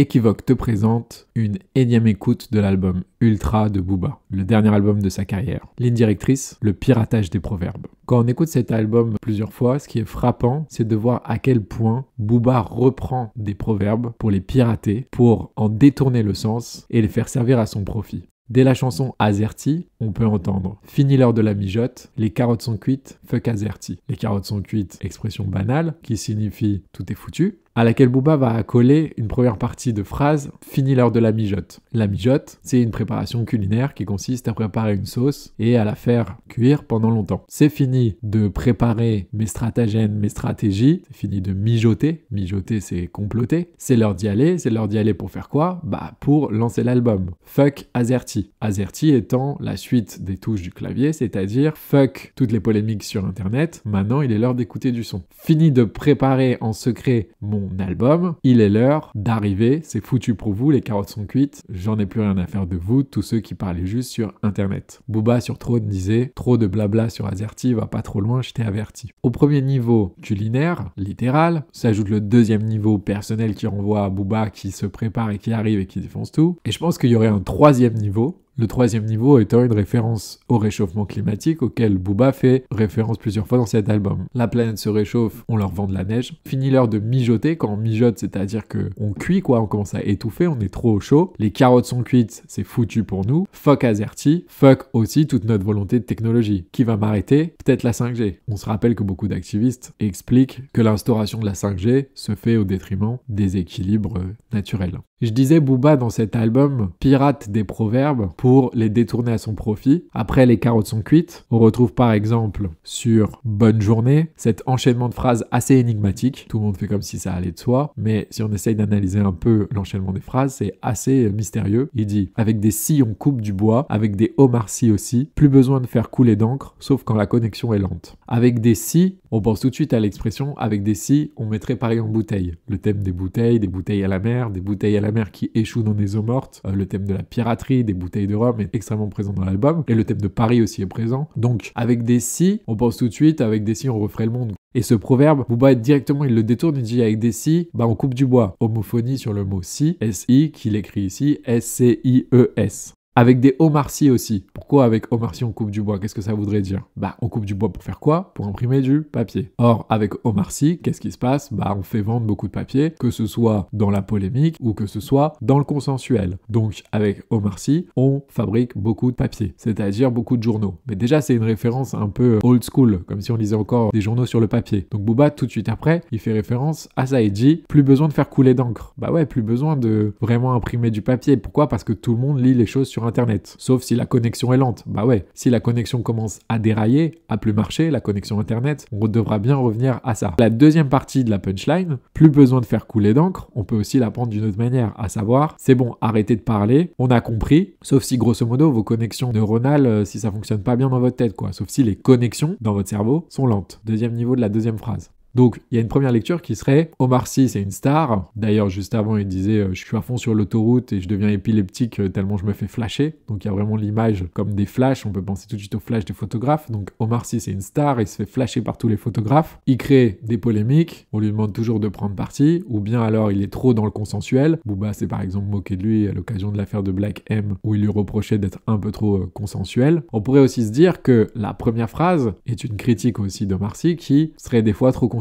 Equivoque te présente une énième écoute de l'album Ultra de Booba, le dernier album de sa carrière. Ligne directrice, le piratage des proverbes. Quand on écoute cet album plusieurs fois, ce qui est frappant, c'est de voir à quel point Booba reprend des proverbes pour les pirater, pour en détourner le sens et les faire servir à son profit. Dès la chanson Azerty, on peut entendre Fini l'heure de la mijote, les carottes sont cuites, fuck Azerty. Les carottes sont cuites, expression banale qui signifie tout est foutu à laquelle Booba va coller une première partie de phrase Fini l'heure de la mijote. La mijote, c'est une préparation culinaire qui consiste à préparer une sauce et à la faire cuire pendant longtemps. C'est fini de préparer mes stratagèmes, mes stratégies, c'est fini de mijoter. Mijoter, c'est comploter. C'est l'heure d'y aller, c'est l'heure d'y aller pour faire quoi Bah, pour lancer l'album. Fuck Azerty. Azerty étant la suite des touches du clavier, c'est-à-dire fuck toutes les polémiques sur internet. Maintenant, il est l'heure d'écouter du son. Fini de préparer en secret mon album, il est l'heure d'arriver, c'est foutu pour vous, les carottes sont cuites, j'en ai plus rien à faire de vous, tous ceux qui parlaient juste sur internet. Booba sur Trône disait Trop de blabla sur Azerty va pas trop loin, j'étais averti. Au premier niveau culinaire, littéral, s'ajoute le deuxième niveau personnel qui renvoie à Booba qui se prépare et qui arrive et qui défonce tout. Et je pense qu'il y aurait un troisième niveau le troisième niveau étant une référence au réchauffement climatique auquel Booba fait référence plusieurs fois dans cet album. La planète se réchauffe, on leur vend de la neige. Fini l'heure de mijoter, quand on mijote, c'est-à-dire que on cuit quoi, on commence à étouffer, on est trop au chaud. Les carottes sont cuites, c'est foutu pour nous. Fuck Azerty, fuck aussi toute notre volonté de technologie. Qui va m'arrêter Peut-être la 5G. On se rappelle que beaucoup d'activistes expliquent que l'instauration de la 5G se fait au détriment des équilibres naturels. Je disais Booba dans cet album pirate des proverbes pour pour les détourner à son profit. Après, les carottes sont cuites. On retrouve par exemple sur Bonne journée cet enchaînement de phrases assez énigmatique. Tout le monde fait comme si ça allait de soi, mais si on essaye d'analyser un peu l'enchaînement des phrases, c'est assez euh, mystérieux. Il dit Avec des scies, on coupe du bois, avec des homards scies aussi. Plus besoin de faire couler d'encre, sauf quand la connexion est lente. Avec des scies, on pense tout de suite à l'expression avec des scies, on mettrait pareil en bouteille. Le thème des bouteilles, des bouteilles à la mer, des bouteilles à la mer qui échouent dans des eaux mortes, euh, le thème de la piraterie, des bouteilles est extrêmement présent dans l'album, et le thème de Paris aussi est présent. Donc, avec des si, on pense tout de suite, avec des si, on referait le monde. Et ce proverbe, bat directement, il le détourne, il dit avec des si, bah on coupe du bois. Homophonie sur le mot si, S-I, qu'il écrit ici, S-C-I-E-S. Avec des Omarcy aussi. Pourquoi avec Omarcy on coupe du bois Qu'est-ce que ça voudrait dire Bah on coupe du bois pour faire quoi Pour imprimer du papier. Or avec Omarcy, qu'est-ce qui se passe Bah on fait vendre beaucoup de papier, que ce soit dans la polémique ou que ce soit dans le consensuel. Donc avec Omarcy, on fabrique beaucoup de papier, c'est-à-dire beaucoup de journaux. Mais déjà c'est une référence un peu old school, comme si on lisait encore des journaux sur le papier. Donc Booba tout de suite après, il fait référence à ça et dit plus besoin de faire couler d'encre. Bah ouais, plus besoin de vraiment imprimer du papier. Pourquoi Parce que tout le monde lit les choses sur Internet. Sauf si la connexion est lente. Bah ouais, si la connexion commence à dérailler, à plus marcher, la connexion Internet, on devra bien revenir à ça. La deuxième partie de la punchline, plus besoin de faire couler d'encre, on peut aussi la d'une autre manière, à savoir, c'est bon, arrêtez de parler, on a compris, sauf si grosso modo vos connexions neuronales, euh, si ça fonctionne pas bien dans votre tête, quoi. Sauf si les connexions dans votre cerveau sont lentes. Deuxième niveau de la deuxième phrase. Donc, il y a une première lecture qui serait Omar Sy, c'est une star. D'ailleurs, juste avant, il disait euh, Je suis à fond sur l'autoroute et je deviens épileptique euh, tellement je me fais flasher. Donc, il y a vraiment l'image comme des flashs. On peut penser tout de suite aux flash des photographes. Donc, Omar Sy, c'est une star. Il se fait flasher par tous les photographes. Il crée des polémiques. On lui demande toujours de prendre parti. Ou bien alors, il est trop dans le consensuel. Booba s'est par exemple moqué de lui à l'occasion de l'affaire de Black M où il lui reprochait d'être un peu trop euh, consensuel. On pourrait aussi se dire que la première phrase est une critique aussi d'Omar Sy qui serait des fois trop consensuel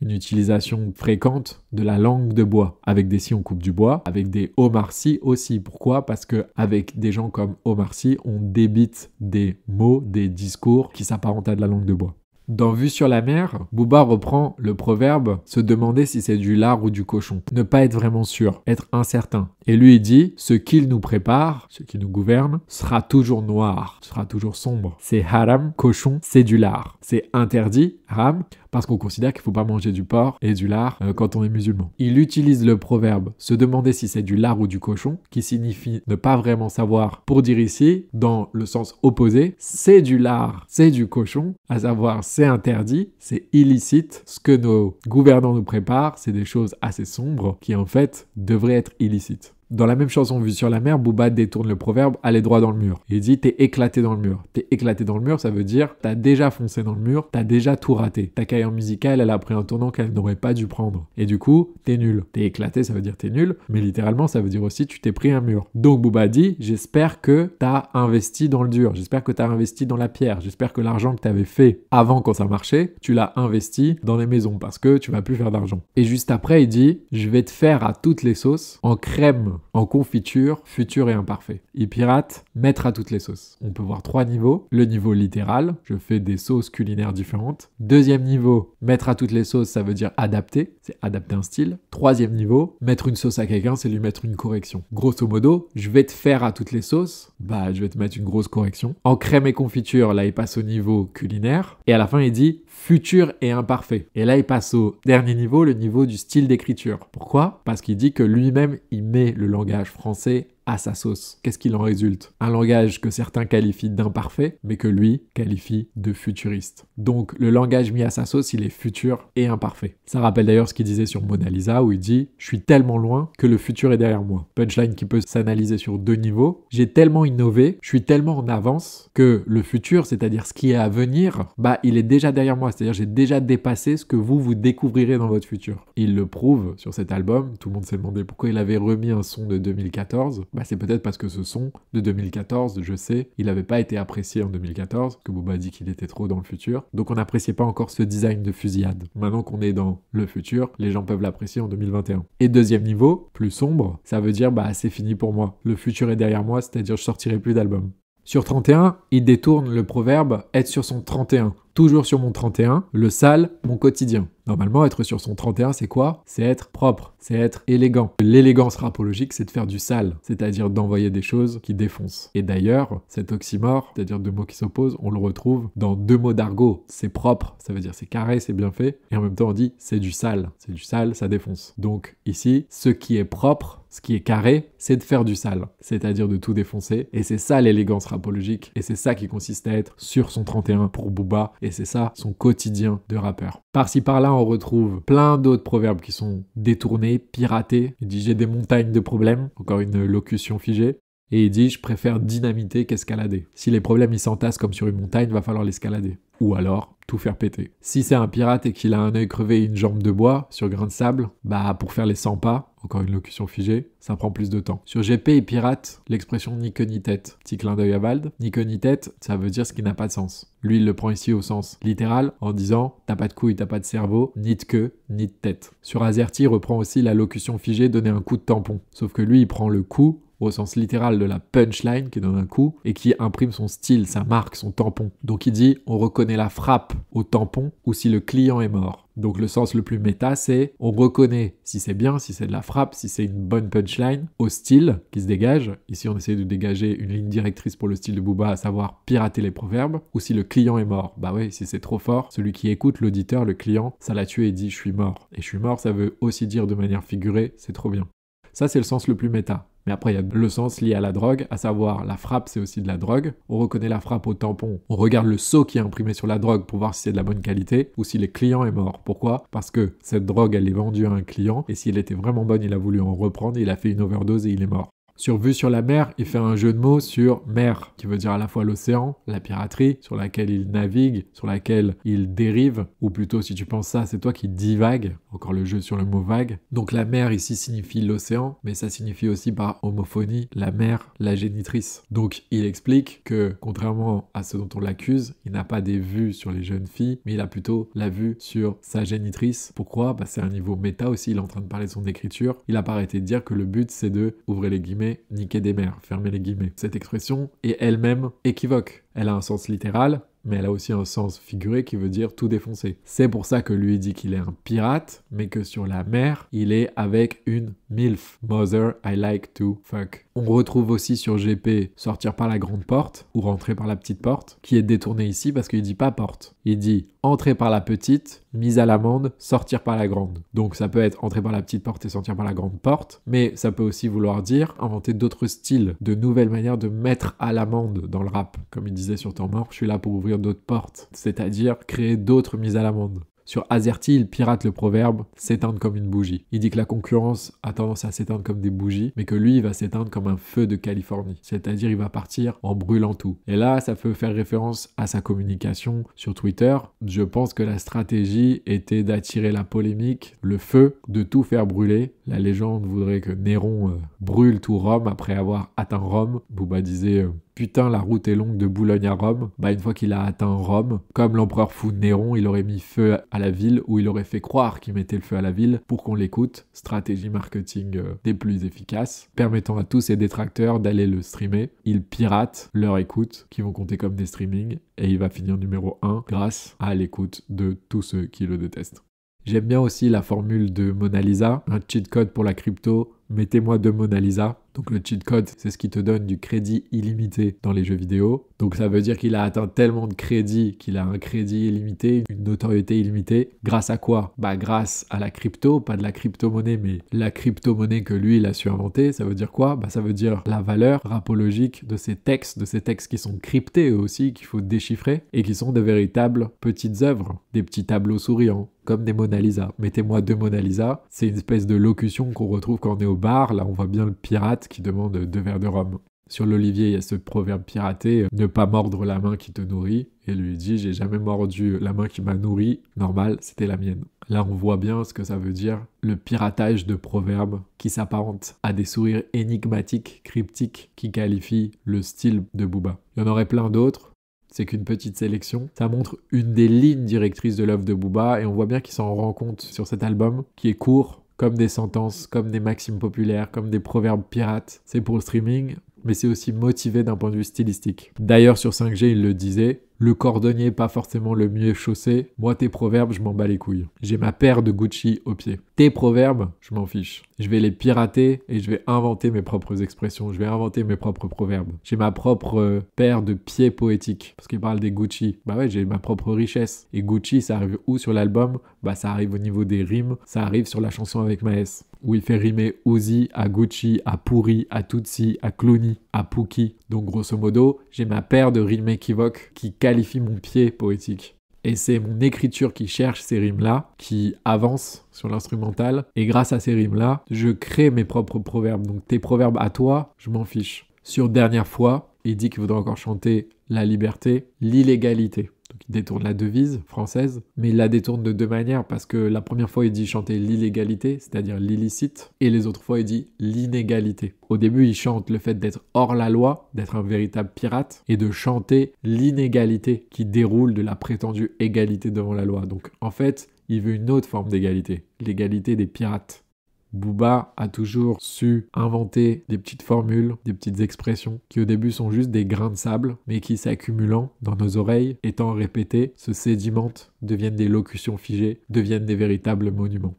une utilisation fréquente de la langue de bois. Avec des si, on coupe du bois, avec des Omar aussi. Pourquoi Parce que avec des gens comme Omar on débite des mots, des discours qui s'apparentent à de la langue de bois. Dans Vue sur la mer, Bouba reprend le proverbe se demander si c'est du lard ou du cochon. Ne pas être vraiment sûr, être incertain. Et lui il dit ce qu'il nous prépare, ce qui nous gouverne, sera toujours noir, sera toujours sombre. C'est haram, cochon, c'est du lard. C'est interdit, haram, parce qu'on considère qu'il ne faut pas manger du porc et du lard euh, quand on est musulman. Il utilise le proverbe se demander si c'est du lard ou du cochon, qui signifie ne pas vraiment savoir, pour dire ici, dans le sens opposé, c'est du lard, c'est du cochon, à savoir c'est c'est interdit, c'est illicite. Ce que nos gouvernants nous préparent, c'est des choses assez sombres qui en fait devraient être illicites. Dans la même chanson Vue sur la mer, Booba détourne le proverbe Allez droit dans le mur. Il dit T'es éclaté dans le mur. T'es éclaté dans le mur, ça veut dire T'as déjà foncé dans le mur, t'as déjà tout raté. Ta carrière musicale, elle a pris un tournant qu'elle n'aurait pas dû prendre. Et du coup, t'es nul. T'es éclaté, ça veut dire t'es nul, mais littéralement, ça veut dire aussi tu t'es pris un mur. Donc Booba dit J'espère que t'as investi dans le dur, j'espère que t'as investi dans la pierre, j'espère que l'argent que t'avais fait avant quand ça marchait, tu l'as investi dans les maisons parce que tu vas plus faire d'argent. Et juste après, il dit Je vais te faire à toutes les sauces en crème en confiture, futur et imparfait. Il pirate, mettre à toutes les sauces. On peut voir trois niveaux. Le niveau littéral, je fais des sauces culinaires différentes. Deuxième niveau, mettre à toutes les sauces, ça veut dire adapter, c'est adapter un style. Troisième niveau, mettre une sauce à quelqu'un, c'est lui mettre une correction. Grosso modo, je vais te faire à toutes les sauces, bah je vais te mettre une grosse correction. En crème et confiture, là il passe au niveau culinaire. Et à la fin il dit futur et imparfait. Et là, il passe au dernier niveau, le niveau du style d'écriture. Pourquoi Parce qu'il dit que lui-même, il met le langage français à sa sauce. Qu'est-ce qu'il en résulte Un langage que certains qualifient d'imparfait, mais que lui qualifie de futuriste. Donc le langage mis à sa sauce, il est futur et imparfait. Ça rappelle d'ailleurs ce qu'il disait sur Mona Lisa, où il dit « Je suis tellement loin que le futur est derrière moi ». Punchline qui peut s'analyser sur deux niveaux. J'ai tellement innové, je suis tellement en avance que le futur, c'est-à-dire ce qui est à venir, bah il est déjà derrière moi. C'est-à-dire j'ai déjà dépassé ce que vous, vous découvrirez dans votre futur. Il le prouve sur cet album. Tout le monde s'est demandé pourquoi il avait remis un son de 2014. Bah, c'est peut-être parce que ce son de 2014, je sais, il n'avait pas été apprécié en 2014, que Boba dit qu'il était trop dans le futur. Donc on n'appréciait pas encore ce design de fusillade. Maintenant qu'on est dans le futur, les gens peuvent l'apprécier en 2021. Et deuxième niveau, plus sombre, ça veut dire bah c'est fini pour moi. Le futur est derrière moi, c'est-à-dire je sortirai plus d'albums. Sur 31, il détourne le proverbe être sur son 31 toujours sur mon 31, le sale, mon quotidien. Normalement, être sur son 31, c'est quoi C'est être propre, c'est être élégant. L'élégance rapologique, c'est de faire du sale, c'est-à-dire d'envoyer des choses qui défoncent. Et d'ailleurs, cet oxymore, c'est-à-dire deux mots qui s'opposent, on le retrouve dans deux mots d'argot. C'est propre, ça veut dire c'est carré, c'est bien fait. Et en même temps, on dit c'est du sale, c'est du sale, ça défonce. Donc ici, ce qui est propre, ce qui est carré, c'est de faire du sale, c'est-à-dire de tout défoncer. Et c'est ça l'élégance rapologique, et c'est ça qui consiste à être sur son 31 pour Booba, et c'est ça son quotidien de rappeur. Par-ci par-là, on retrouve plein d'autres proverbes qui sont détournés, piratés. Il dit j'ai des montagnes de problèmes, encore une locution figée. Et il dit je préfère dynamiter qu'escalader. Si les problèmes ils s'entassent comme sur une montagne, va falloir l'escalader. Ou alors tout faire péter. Si c'est un pirate et qu'il a un œil crevé et une jambe de bois sur grain de sable, bah pour faire les 100 pas, encore une locution figée, ça prend plus de temps. Sur GP et pirate, l'expression ni queue ni tête. Petit clin d'œil à Vald, ni queue ni tête, ça veut dire ce qui n'a pas de sens. Lui, il le prend ici au sens littéral en disant t'as pas de couille, t'as pas de cerveau, ni de queue, ni de tête. Sur Azerty, il reprend aussi la locution figée donner un coup de tampon. Sauf que lui, il prend le coup au sens littéral de la punchline qui donne un coup et qui imprime son style, sa marque, son tampon. Donc il dit on reconnaît la frappe au tampon ou si le client est mort. Donc le sens le plus méta, c'est on reconnaît si c'est bien, si c'est de la frappe, si c'est une bonne punchline, au style qui se dégage. Ici, on essaie de dégager une ligne directrice pour le style de Booba, à savoir pirater les proverbes, ou si le client est mort. Bah oui, si c'est trop fort, celui qui écoute, l'auditeur, le client, ça l'a tué et dit je suis mort. Et je suis mort, ça veut aussi dire de manière figurée, c'est trop bien. Ça, c'est le sens le plus méta. Mais après, il y a le sens lié à la drogue, à savoir la frappe, c'est aussi de la drogue. On reconnaît la frappe au tampon, on regarde le sceau qui est imprimé sur la drogue pour voir si c'est de la bonne qualité ou si le client est mort. Pourquoi Parce que cette drogue, elle est vendue à un client et si elle était vraiment bonne, il a voulu en reprendre, il a fait une overdose et il est mort sur vue sur la mer, il fait un jeu de mots sur mer, qui veut dire à la fois l'océan, la piraterie, sur laquelle il navigue, sur laquelle il dérive, ou plutôt si tu penses ça, c'est toi qui divague, encore le jeu sur le mot vague. Donc la mer ici signifie l'océan, mais ça signifie aussi par homophonie la mer la génitrice. Donc il explique que, contrairement à ce dont on l'accuse, il n'a pas des vues sur les jeunes filles, mais il a plutôt la vue sur sa génitrice. Pourquoi bah, C'est un niveau méta aussi, il est en train de parler de son écriture. Il a pas arrêté de dire que le but c'est de, ouvrir les guillemets, niquer des mers, fermer les guillemets. Cette expression est elle-même équivoque. Elle a un sens littéral, mais elle a aussi un sens figuré qui veut dire tout défoncer. C'est pour ça que lui dit qu'il est un pirate, mais que sur la mer, il est avec une MILF. Mother, I like to fuck. On retrouve aussi sur GP sortir par la grande porte ou rentrer par la petite porte, qui est détourné ici parce qu'il dit pas porte. Il dit entrer par la petite, mise à l'amende, sortir par la grande. Donc ça peut être entrer par la petite porte et sortir par la grande porte, mais ça peut aussi vouloir dire inventer d'autres styles, de nouvelles manières de mettre à l'amende dans le rap. Comme il disait sur Temps Mort, je suis là pour ouvrir d'autres portes, c'est-à-dire créer d'autres mises à l'amende. Sur Azerty, il pirate le proverbe s'éteindre comme une bougie. Il dit que la concurrence a tendance à s'éteindre comme des bougies, mais que lui, il va s'éteindre comme un feu de Californie. C'est-à-dire, il va partir en brûlant tout. Et là, ça peut faire référence à sa communication sur Twitter. Je pense que la stratégie était d'attirer la polémique, le feu, de tout faire brûler la légende voudrait que Néron euh, brûle tout Rome après avoir atteint Rome. Bouba disait euh, Putain, la route est longue de Boulogne à Rome. Bah, une fois qu'il a atteint Rome, comme l'empereur fou Néron, il aurait mis feu à la ville ou il aurait fait croire qu'il mettait le feu à la ville pour qu'on l'écoute. Stratégie marketing euh, des plus efficaces, permettant à tous ses détracteurs d'aller le streamer. Il pirate leur écoute, qui vont compter comme des streamings, et il va finir numéro 1 grâce à l'écoute de tous ceux qui le détestent. J'aime bien aussi la formule de Mona Lisa, un cheat code pour la crypto, mettez-moi deux Mona Lisa. Donc le cheat code, c'est ce qui te donne du crédit illimité dans les jeux vidéo. Donc ça veut dire qu'il a atteint tellement de crédit qu'il a un crédit illimité, une notoriété illimitée. Grâce à quoi Bah grâce à la crypto, pas de la crypto-monnaie, mais la crypto-monnaie que lui il a su inventer. Ça veut dire quoi Bah ça veut dire la valeur rapologique de ces textes, de ces textes qui sont cryptés aussi, qu'il faut déchiffrer et qui sont de véritables petites œuvres, des petits tableaux souriants, comme des Mona Lisa. Mettez-moi deux Mona Lisa, c'est une espèce de locution qu'on retrouve quand on est au bar, là on voit bien le pirate qui demande deux verres de rhum. Sur l'olivier, il y a ce proverbe piraté, euh, ne pas mordre la main qui te nourrit, et lui dit, j'ai jamais mordu la main qui m'a nourri, normal, c'était la mienne. Là, on voit bien ce que ça veut dire, le piratage de proverbes qui s'apparente à des sourires énigmatiques, cryptiques, qui qualifient le style de Booba. Il y en aurait plein d'autres, c'est qu'une petite sélection. Ça montre une des lignes directrices de l'œuvre de Booba, et on voit bien qu'il s'en rend compte sur cet album, qui est court, comme des sentences, comme des maximes populaires, comme des proverbes pirates. C'est pour le streaming, mais c'est aussi motivé d'un point de vue stylistique. D'ailleurs, sur 5G, il le disait, le cordonnier pas forcément le mieux chaussé, moi tes proverbes je m'en bats les couilles. J'ai ma paire de Gucci au pied. Tes proverbes, je m'en fiche. Je vais les pirater et je vais inventer mes propres expressions, je vais inventer mes propres proverbes. J'ai ma propre euh, paire de pieds poétiques, parce qu'il parle des Gucci. Bah ouais, j'ai ma propre richesse. Et Gucci, ça arrive où sur l'album Bah ça arrive au niveau des rimes, ça arrive sur la chanson avec Maes où il fait rimer Uzi à Gucci, à Pourri, à Tutsi, à Clooney, à Pookie. Donc grosso modo, j'ai ma paire de rimes équivoques qui qualifie mon pied poétique. Et c'est mon écriture qui cherche ces rimes-là, qui avance sur l'instrumental. Et grâce à ces rimes-là, je crée mes propres proverbes. Donc tes proverbes à toi, je m'en fiche. Sur Dernière fois, il dit qu'il voudrait encore chanter la liberté, l'illégalité détourne la devise française, mais il la détourne de deux manières, parce que la première fois, il dit chanter l'illégalité, c'est-à-dire l'illicite, et les autres fois, il dit l'inégalité. Au début, il chante le fait d'être hors la loi, d'être un véritable pirate, et de chanter l'inégalité qui déroule de la prétendue égalité devant la loi. Donc, en fait, il veut une autre forme d'égalité, l'égalité des pirates. Booba a toujours su inventer des petites formules, des petites expressions qui au début sont juste des grains de sable, mais qui s'accumulant dans nos oreilles, étant répétées, se sédimentent, deviennent des locutions figées, deviennent des véritables monuments.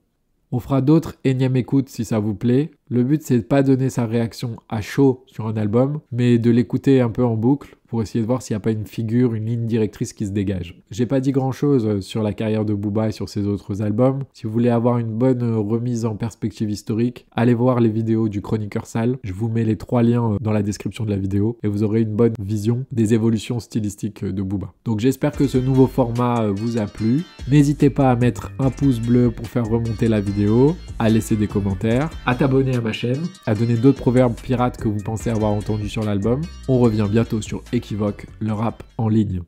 On fera d'autres énièmes écoutes si ça vous plaît. Le but c'est de pas donner sa réaction à chaud sur un album, mais de l'écouter un peu en boucle pour essayer de voir s'il n'y a pas une figure, une ligne directrice qui se dégage. J'ai pas dit grand chose euh, sur la carrière de Booba et sur ses autres albums. Si vous voulez avoir une bonne euh, remise en perspective historique, allez voir les vidéos du chroniqueur sale. Je vous mets les trois liens euh, dans la description de la vidéo et vous aurez une bonne vision des évolutions stylistiques de Booba. Donc j'espère que ce nouveau format vous a plu. N'hésitez pas à mettre un pouce bleu pour faire remonter la vidéo, à laisser des commentaires, à t'abonner à ma chaîne, à donner d'autres proverbes pirates que vous pensez avoir entendus sur l'album. On revient bientôt sur équivoque, le rap en ligne.